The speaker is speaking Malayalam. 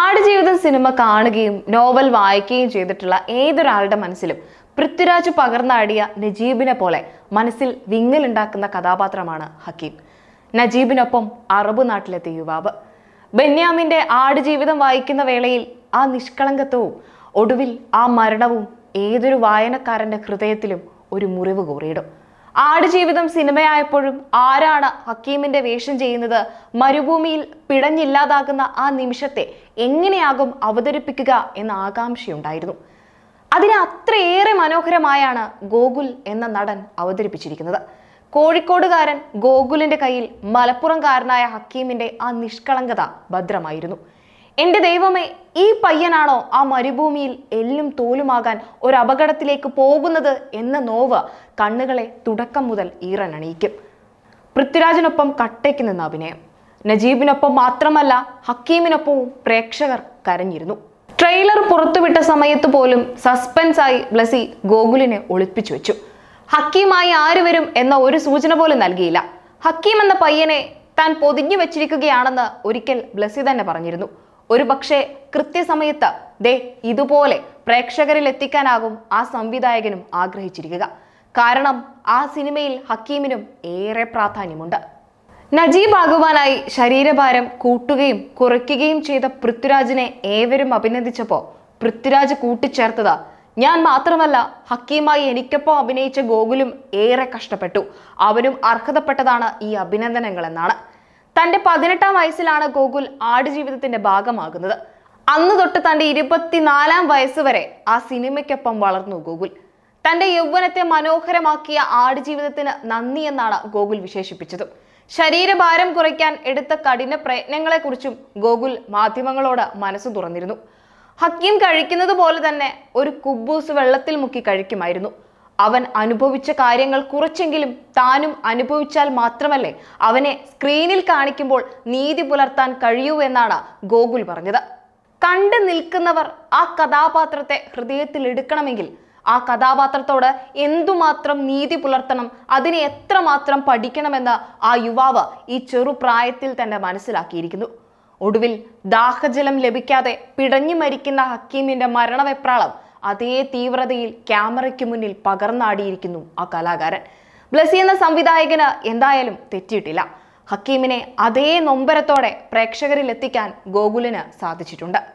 ആടുജീവിതം സിനിമ കാണുകയും നോവൽ വായിക്കുകയും ചെയ്തിട്ടുള്ള ഏതൊരാളുടെ മനസ്സിലും പൃഥ്വിരാജ് പകർന്നാടിയ നജീബിനെ പോലെ മനസ്സിൽ വിങ്ങലുണ്ടാക്കുന്ന കഥാപാത്രമാണ് ഹക്കീം നജീബിനൊപ്പം അറബ് നാട്ടിലെത്തിയ യുവാവ് ബെന്യാമിൻ്റെ ആടുജീവിതം വായിക്കുന്ന വേളയിൽ ആ നിഷ്കളങ്കത്വവും ഒടുവിൽ ആ മരണവും ഏതൊരു വായനക്കാരൻ്റെ ഹൃദയത്തിലും ഒരു മുറിവ് കൂറിയിടും ആടുജീവിതം സിനിമയായപ്പോഴും ആരാണ് ഹക്കീമിന്റെ വേഷം ചെയ്യുന്നത് മരുഭൂമിയിൽ പിടഞ്ഞില്ലാതാകുന്ന ആ നിമിഷത്തെ എങ്ങനെയാകും അവതരിപ്പിക്കുക എന്ന ആകാംക്ഷയുണ്ടായിരുന്നു അതിനെ അത്രയേറെ മനോഹരമായാണ് ഗോകുൽ എന്ന നടൻ അവതരിപ്പിച്ചിരിക്കുന്നത് കോഴിക്കോടുകാരൻ ഗോകുലിന്റെ കയ്യിൽ മലപ്പുറംകാരനായ ഹക്കീമിന്റെ ആ നിഷ്കളങ്കത ഭദ്രമായിരുന്നു എൻ്റെ ദൈവമേ ഈ പയ്യനാണോ ആ മരുഭൂമിയിൽ എല്ലും തോലുമാകാൻ ഒരു അപകടത്തിലേക്ക് പോകുന്നത് എന്ന നോവ് കണ്ണുകളെ തുടക്കം മുതൽ ഈറനണിയിക്കും പൃഥ്വിരാജിനൊപ്പം കട്ടയ്ക്ക് നിന്ന് അഭിനയം നജീബിനൊപ്പം മാത്രമല്ല ഹക്കീമിനൊപ്പവും പ്രേക്ഷകർ കരഞ്ഞിരുന്നു ട്രെയിലർ പുറത്തുവിട്ട സമയത്ത് പോലും സസ്പെൻസായി ബ്ലസി ഗോകുലിനെ ഒളിപ്പിച്ചു വെച്ചു ഹക്കീമായി ആര് വരും എന്ന ഒരു സൂചന പോലും നൽകിയില്ല ഹക്കീം എന്ന പയ്യനെ താൻ പൊതിഞ്ഞു വെച്ചിരിക്കുകയാണെന്ന് ഒരിക്കൽ ബ്ലസി തന്നെ പറഞ്ഞിരുന്നു ഒരു പക്ഷേ കൃത്യസമയത്ത് ദേ ഇതുപോലെ പ്രേക്ഷകരിൽ എത്തിക്കാനാകും ആ സംവിധായകനും ആഗ്രഹിച്ചിരിക്കുക കാരണം ആ സിനിമയിൽ ഹക്കീമിനും ഏറെ പ്രാധാന്യമുണ്ട് നജീബ് ആകുവാനായി ശരീരഭാരം കൂട്ടുകയും കുറയ്ക്കുകയും ചെയ്ത പൃഥ്വിരാജിനെ ഏവരും അഭിനന്ദിച്ചപ്പോൾ പൃഥ്വിരാജ് കൂട്ടിച്ചേർത്തത് ഞാൻ മാത്രമല്ല ഹക്കീമായി എനിക്കൊപ്പം അഭിനയിച്ച ഗോകുലും ഏറെ കഷ്ടപ്പെട്ടു അവനും അർഹതപ്പെട്ടതാണ് ഈ അഭിനന്ദനങ്ങളെന്നാണ് എന്നാണ് തന്റെ പതിനെട്ടാം വയസ്സിലാണ് ഗോകുൽ ആടുജീവിതത്തിന്റെ ഭാഗമാകുന്നത് അന്ന് തൊട്ട് തന്റെ ഇരുപത്തിനാലാം വയസ്സ് വരെ ആ സിനിമയ്ക്കൊപ്പം വളർന്നു ഗോകുൽ തന്റെ യൗവനത്തെ മനോഹരമാക്കിയ ആടുജീവിതത്തിന് നന്ദി എന്നാണ് ഗോകുൽ വിശേഷിപ്പിച്ചത് ശരീരഭാരം കുറയ്ക്കാൻ എടുത്ത കഠിന പ്രയത്നങ്ങളെക്കുറിച്ചും ഗോകുൽ മാധ്യമങ്ങളോട് മനസ്സ് തുറന്നിരുന്നു ഹക്കീം കഴിക്കുന്നത് പോലെ തന്നെ ഒരു കുബൂസ് വെള്ളത്തിൽ മുക്കി കഴിക്കുമായിരുന്നു അവൻ അനുഭവിച്ച കാര്യങ്ങൾ കുറച്ചെങ്കിലും താനും അനുഭവിച്ചാൽ മാത്രമല്ലേ അവനെ സ്ക്രീനിൽ കാണിക്കുമ്പോൾ നീതി പുലർത്താൻ കഴിയൂ എന്നാണ് ഗോകുൽ പറഞ്ഞത് കണ്ടു നിൽക്കുന്നവർ ആ കഥാപാത്രത്തെ ഹൃദയത്തിൽ എടുക്കണമെങ്കിൽ ആ കഥാപാത്രത്തോട് എന്തുമാത്രം നീതി പുലർത്തണം അതിനെ എത്രമാത്രം പഠിക്കണമെന്ന് ആ യുവാവ് ഈ ചെറുപ്രായത്തിൽ തന്നെ മനസ്സിലാക്കിയിരിക്കുന്നു ഒടുവിൽ ദാഹജലം ലഭിക്കാതെ പിടഞ്ഞു മരിക്കുന്ന ഹക്കീമിന്റെ മരണവെപ്രാളം അതേ തീവ്രതയിൽ ക്യാമറയ്ക്ക് മുന്നിൽ പകർന്നാടിയിരിക്കുന്നു ആ കലാകാരൻ ബ്ലസി എന്ന സംവിധായകന് എന്തായാലും തെറ്റിയിട്ടില്ല ഹക്കീമിനെ അതേ നൊമ്പരത്തോടെ പ്രേക്ഷകരിൽ എത്തിക്കാൻ ഗോകുലിന് സാധിച്ചിട്ടുണ്ട്